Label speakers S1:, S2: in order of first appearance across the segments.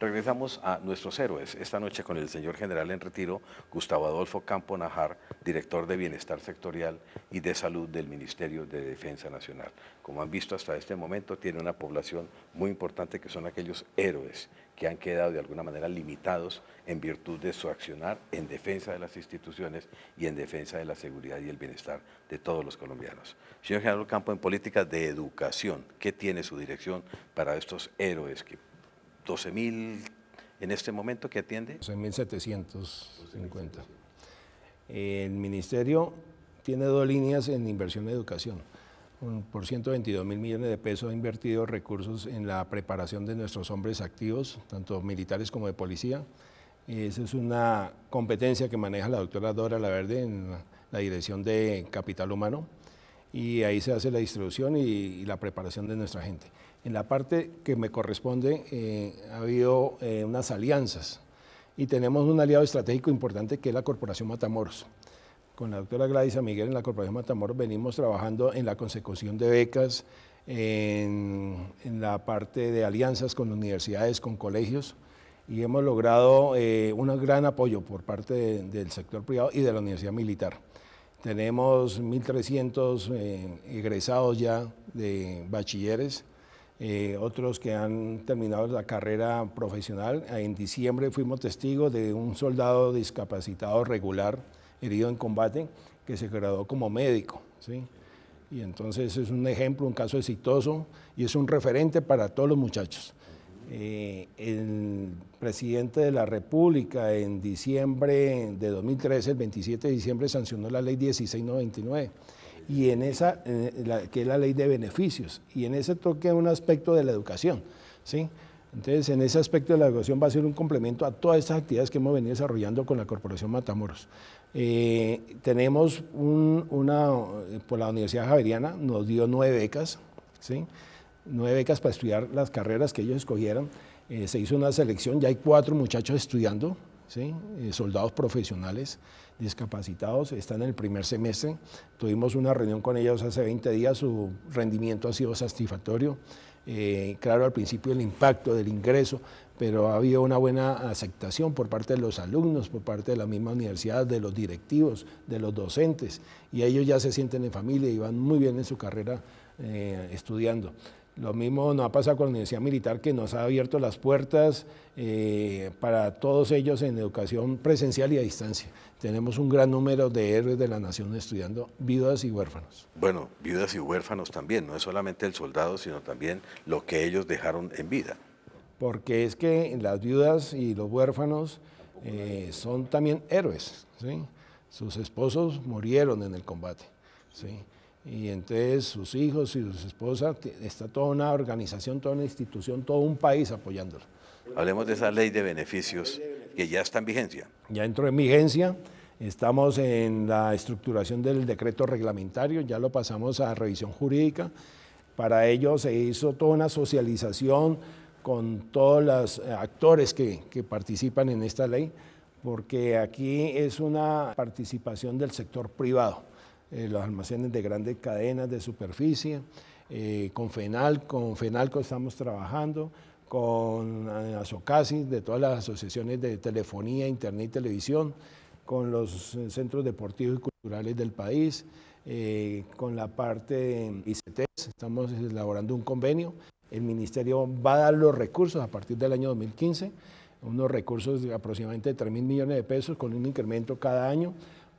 S1: Regresamos a nuestros héroes, esta noche con el señor general en retiro, Gustavo Adolfo Campo Najar, director de Bienestar Sectorial y de Salud del Ministerio de Defensa Nacional. Como han visto hasta este momento, tiene una población muy importante que son aquellos héroes que han quedado de alguna manera limitados en virtud de su accionar en defensa de las instituciones y en defensa de la seguridad y el bienestar de todos los colombianos. Señor General Campo, en política de educación, ¿qué tiene su dirección para estos héroes que 12.000 en este momento que atiende.
S2: 12.750. El ministerio tiene dos líneas en inversión de educación. Por 122 mil millones de pesos ha invertido recursos en la preparación de nuestros hombres activos, tanto militares como de policía. Esa es una competencia que maneja la doctora Dora Laverde en la dirección de Capital Humano. Y ahí se hace la distribución y la preparación de nuestra gente. En la parte que me corresponde eh, ha habido eh, unas alianzas y tenemos un aliado estratégico importante que es la Corporación Matamoros. Con la doctora Gladys Miguel en la Corporación Matamoros venimos trabajando en la consecución de becas, en, la parte de alianzas con universidades, con colegios y hemos logrado eh, un gran apoyo por parte del sector privado y de la Universidad Militar. Tenemos 1.300 egresados ya de bachilleres eh, otros que han terminado la carrera profesional. En diciembre fuimos testigos de un soldado discapacitado regular herido en combate que se graduó como médico. Y entonces es un ejemplo, un caso exitoso y es un referente para todos los muchachos. Eh, el presidente de la República en diciembre de 2013, el 27 de diciembre, sancionó la ley 1699 y en esa, que es la ley de beneficios, y en ese toque un aspecto de la educación, ¿sí? Entonces, en ese aspecto de la educación va a ser un complemento a todas estas actividades que hemos venido desarrollando con la Corporación Matamoros. Eh, tenemos una, por la Universidad Javeriana, nos dio nueve becas, ¿sí? nueve becas para estudiar las carreras que ellos escogieron. Eh, se hizo una selección, ya hay cuatro muchachos estudiando, eh, soldados profesionales discapacitados, están en el primer semestre. Tuvimos una reunión con ellos hace 20 días, su rendimiento ha sido satisfactorio. Eh, claro, al principio el impacto del ingreso, pero ha habido una buena aceptación por parte de los alumnos, por parte de la misma universidad, de los directivos, de los docentes, y ellos ya se sienten en familia y van muy bien en su carrera eh, estudiando. Lo mismo no ha pasado con la Universidad Militar que nos ha abierto las puertas eh, para todos ellos en educación presencial y a distancia. Tenemos un gran número de héroes de la nación estudiando viudas y huérfanos.
S1: Bueno, viudas y huérfanos también, no es solamente el soldado, sino también lo que ellos dejaron en vida.
S2: Porque es que las viudas y los huérfanos eh, son también héroes. ¿sí? Sus esposos murieron en el combate. ¿sí? Y entonces sus hijos y sus esposas, está toda una organización, toda una institución, todo un país apoyándolo.
S1: Hablemos de esa ley de beneficios que ya está en vigencia.
S2: Ya entró en vigencia. Estamos en la estructuración del decreto reglamentario, ya lo pasamos a revisión jurídica. Para ello se hizo toda una socialización con todos los eh, actores que, participan en esta ley, porque aquí es una participación del sector privado. Eh, los almacenes de grandes cadenas de superficie. Eh, con FENAL, con FENALCO estamos trabajando, con eh, ASOCASI, de todas las asociaciones de telefonía, internet y televisión, con los centros deportivos y culturales del país, con la parte de estamos elaborando un convenio. El ministerio va a dar los recursos a partir del año 2015, unos recursos de aproximadamente 3 mil millones de pesos con un incremento cada año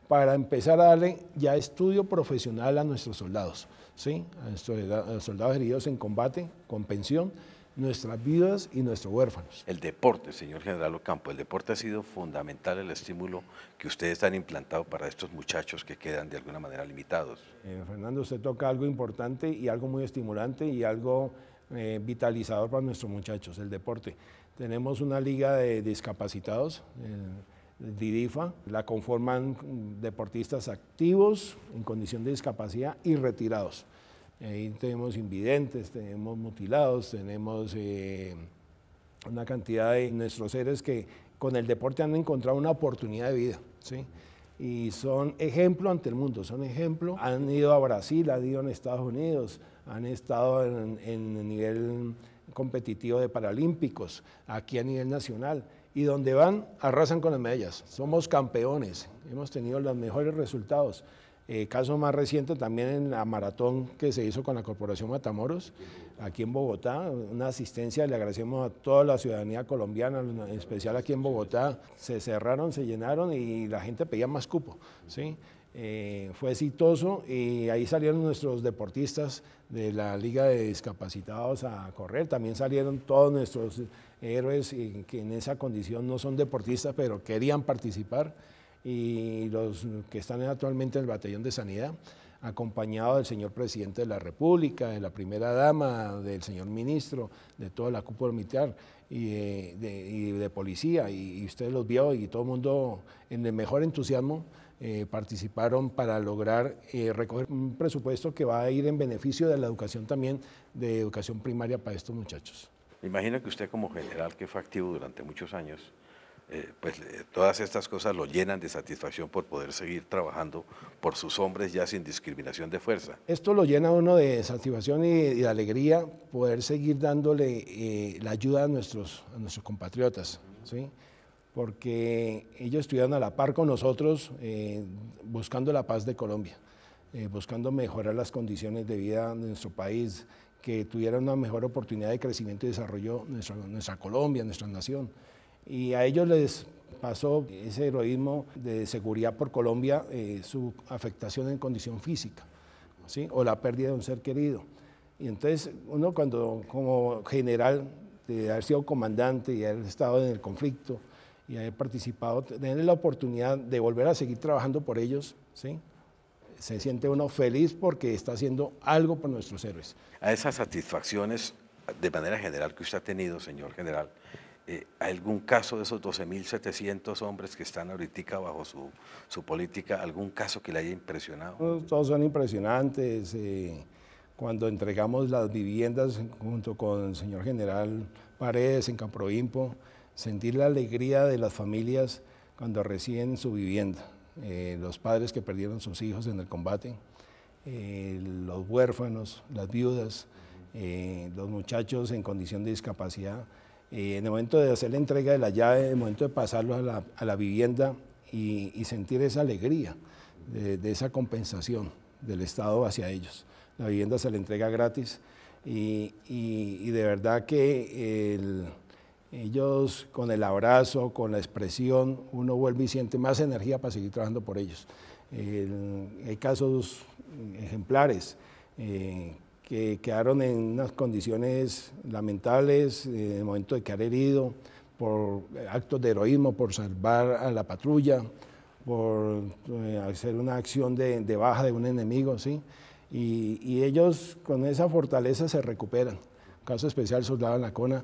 S2: para empezar a darle ya estudio profesional a nuestros soldados, ¿sí? a nuestros soldados heridos en combate, con pensión, nuestras vidas y nuestros huérfanos.
S1: El deporte, señor general Ocampo, el deporte ha sido fundamental el estímulo que ustedes han implantado para estos muchachos que quedan de alguna manera limitados.
S2: Eh, Fernando, usted toca algo importante y algo muy estimulante y algo eh, vitalizador para nuestros muchachos, el deporte. Tenemos una liga de discapacitados. Eh, DIDIFA, la conforman deportistas activos en condición de discapacidad y retirados. Ahí tenemos invidentes, tenemos mutilados, tenemos eh, una cantidad de nuestros seres que con el deporte han encontrado una oportunidad de vida. ¿sí? Y son ejemplo ante el mundo, son ejemplo. Han ido a Brasil, han ido a Estados Unidos, han estado en, en nivel competitivo de paralímpicos, aquí a nivel nacional y donde van arrasan con las medallas. Somos campeones, hemos tenido los mejores resultados. Eh, caso más reciente también en la maratón que se hizo con la Corporación Matamoros, aquí en Bogotá, una asistencia, le agradecemos a toda la ciudadanía colombiana, en especial aquí en Bogotá, se cerraron, se llenaron y la gente pedía más cupo, ¿sí? Eh, fue exitoso y ahí salieron nuestros deportistas de la Liga de Discapacitados a correr, también salieron todos nuestros héroes que en esa condición no son deportistas, pero querían participar, y los que están actualmente en el batallón de sanidad, acompañado del señor presidente de la República, de la primera dama, del señor ministro, de toda la cúpula militar y de, y de policía, y, usted los vio y todo el mundo en el mejor entusiasmo eh, participaron para lograr eh, recoger un presupuesto que va a ir en beneficio de la educación también, de educación primaria para estos muchachos.
S1: Me imagino que usted como general que fue activo durante muchos años, eh, pues eh, todas estas cosas lo llenan de satisfacción por poder seguir trabajando por sus hombres ya sin discriminación de fuerza.
S2: Esto lo llena uno de satisfacción y, de alegría poder seguir dándole eh, la ayuda a nuestros, compatriotas, ¿sí? porque ellos estuvieron a la par con nosotros buscando la paz de Colombia, buscando mejorar las condiciones de vida de nuestro país, que tuviera una mejor oportunidad de crecimiento y desarrollo nuestra, nuestra Colombia, nuestra nación. Y a ellos les pasó ese heroísmo de seguridad por Colombia, eh, su afectación en condición física, ¿sí? o la pérdida de un ser querido. Y entonces uno cuando como general, de haber sido comandante y haber estado en el conflicto y haber participado, tener la oportunidad de volver a seguir trabajando por ellos, ¿sí? se siente uno feliz porque está haciendo algo por nuestros héroes.
S1: A esas satisfacciones, de manera general, que usted ha tenido, señor general, eh, ¿algún caso de esos 12.700 hombres que están ahorita bajo su, política, algún caso que le haya impresionado?
S2: Todos son impresionantes. Eh, cuando entregamos las viviendas junto con el señor general Paredes en Camproimpo, sentir la alegría de las familias cuando reciben su vivienda eh, los padres que perdieron sus hijos en el combate, eh, los huérfanos, las viudas, eh, los muchachos en condición de discapacidad. en el momento de hacer la entrega de la llave, en el momento de pasarlo a la, a la vivienda y, sentir esa alegría de, esa compensación del Estado hacia ellos. La vivienda se le entrega gratis y, y de verdad que el ellos con el abrazo, con la expresión, uno vuelve y siente más energía para seguir trabajando por ellos. hay casos ejemplares eh, que quedaron en unas condiciones lamentables eh, en el momento de quedar herido por actos de heroísmo, por salvar a la patrulla, por eh, hacer una acción de, baja de un enemigo, ¿sí? Y, y ellos con esa fortaleza se recuperan. Un caso especial, soldado CONA,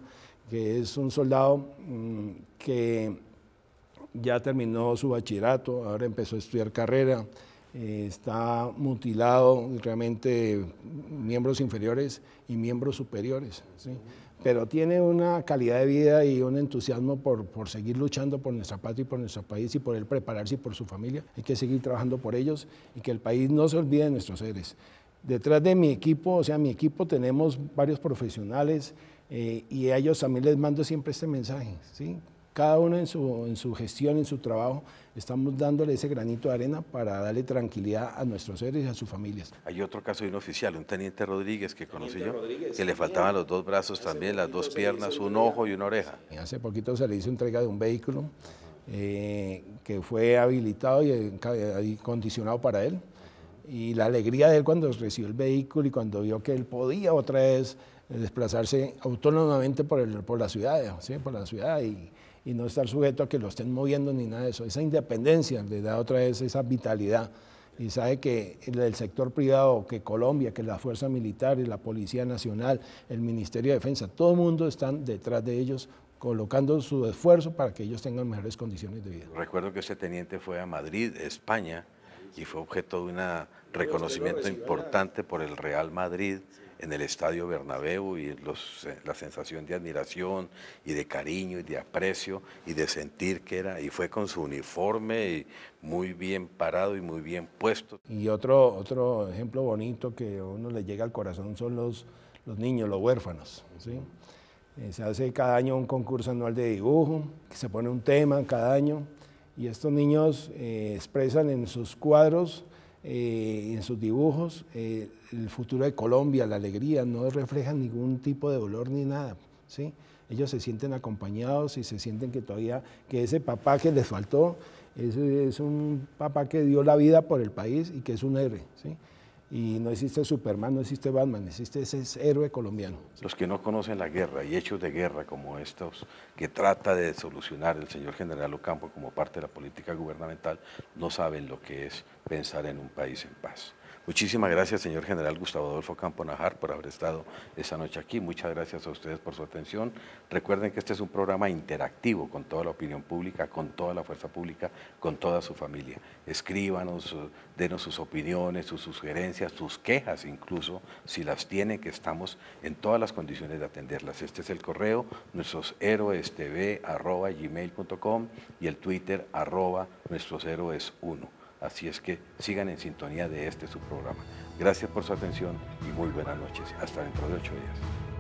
S2: que es un soldado mm, que ya terminó su bachillerato, ahora empezó a estudiar carrera, eh, está mutilado realmente miembros inferiores y miembros superiores, pero tiene una calidad de vida y un entusiasmo por, por, seguir luchando por nuestra patria y por nuestro país y por él prepararse y por su familia. Hay que seguir trabajando por ellos y que el país no se olvide de nuestros seres. Detrás de mi equipo, o sea, mi equipo tenemos varios profesionales eh, y a ellos también les mando siempre este mensaje, ¿sí? Cada uno en su, gestión, en su trabajo, estamos dándole ese granito de arena para darle tranquilidad a nuestros seres y a sus familias.
S1: Hay otro caso de un oficial, un teniente Rodríguez que conocí yo, que le faltaban los dos brazos también, las dos piernas, un ojo y una oreja.
S2: hace poquito se le hizo entrega de un vehículo eh, que fue habilitado eh, y condicionado para él. Y la alegría de él cuando recibió el vehículo y cuando vio que él podía otra vez eh, desplazarse autónomamente por, el, por la ciudad, ¿sí? por la ciudad y, y, no estar sujeto a que lo estén moviendo ni nada de eso. Esa independencia le da otra vez esa vitalidad y sabe que el sector privado, que Colombia, que la Fuerza Militar, la Policía Nacional, el Ministerio de Defensa, todo el mundo están detrás de ellos colocando su esfuerzo para que ellos tengan mejores condiciones de vida.
S1: Recuerdo que ese teniente fue a Madrid, España, y fue objeto de un reconocimiento importante por el Real Madrid en el Estadio Bernabéu y los, eh, la sensación de admiración y de cariño y de aprecio y de sentir que era, y fue con su uniforme y muy bien parado y muy bien puesto.
S2: Y otro, otro ejemplo bonito que a uno le llega al corazón son los, los niños, los huérfanos. Eh, se hace cada año un concurso anual de dibujo, que se pone un tema cada año y estos niños eh, expresan en sus cuadros, eh, en sus dibujos, eh, el futuro de Colombia, la alegría, no reflejan ningún tipo de dolor ni nada. ¿sí? Ellos se sienten acompañados y se sienten que todavía, que ese papá que les faltó, es un papá que dio la vida por el país y que es un héroe. ¿sí? y no existe Superman, no existe Batman, existe ese héroe colombiano.
S1: Los que no conocen la guerra y hechos de guerra como estos que trata de solucionar el señor general Ocampo como parte de la política gubernamental, no saben lo que es pensar en un país en paz. Muchísimas gracias, señor general Gustavo Adolfo Camponajar, por haber estado esta noche aquí. Muchas gracias a ustedes por su atención. Recuerden que este es un programa interactivo con toda la opinión pública, con toda la fuerza pública, con toda su familia. Escríbanos, eh, denos sus opiniones, sus sugerencias, sus quejas incluso, si las tienen, que estamos en todas las condiciones de atenderlas. Este es el correo, nuestros héroes tv, y el Twitter arroba nuestros héroes 1. Así es que sigan en sintonía de este su programa. Gracias por su atención y muy buenas noches. Hasta dentro de ocho días.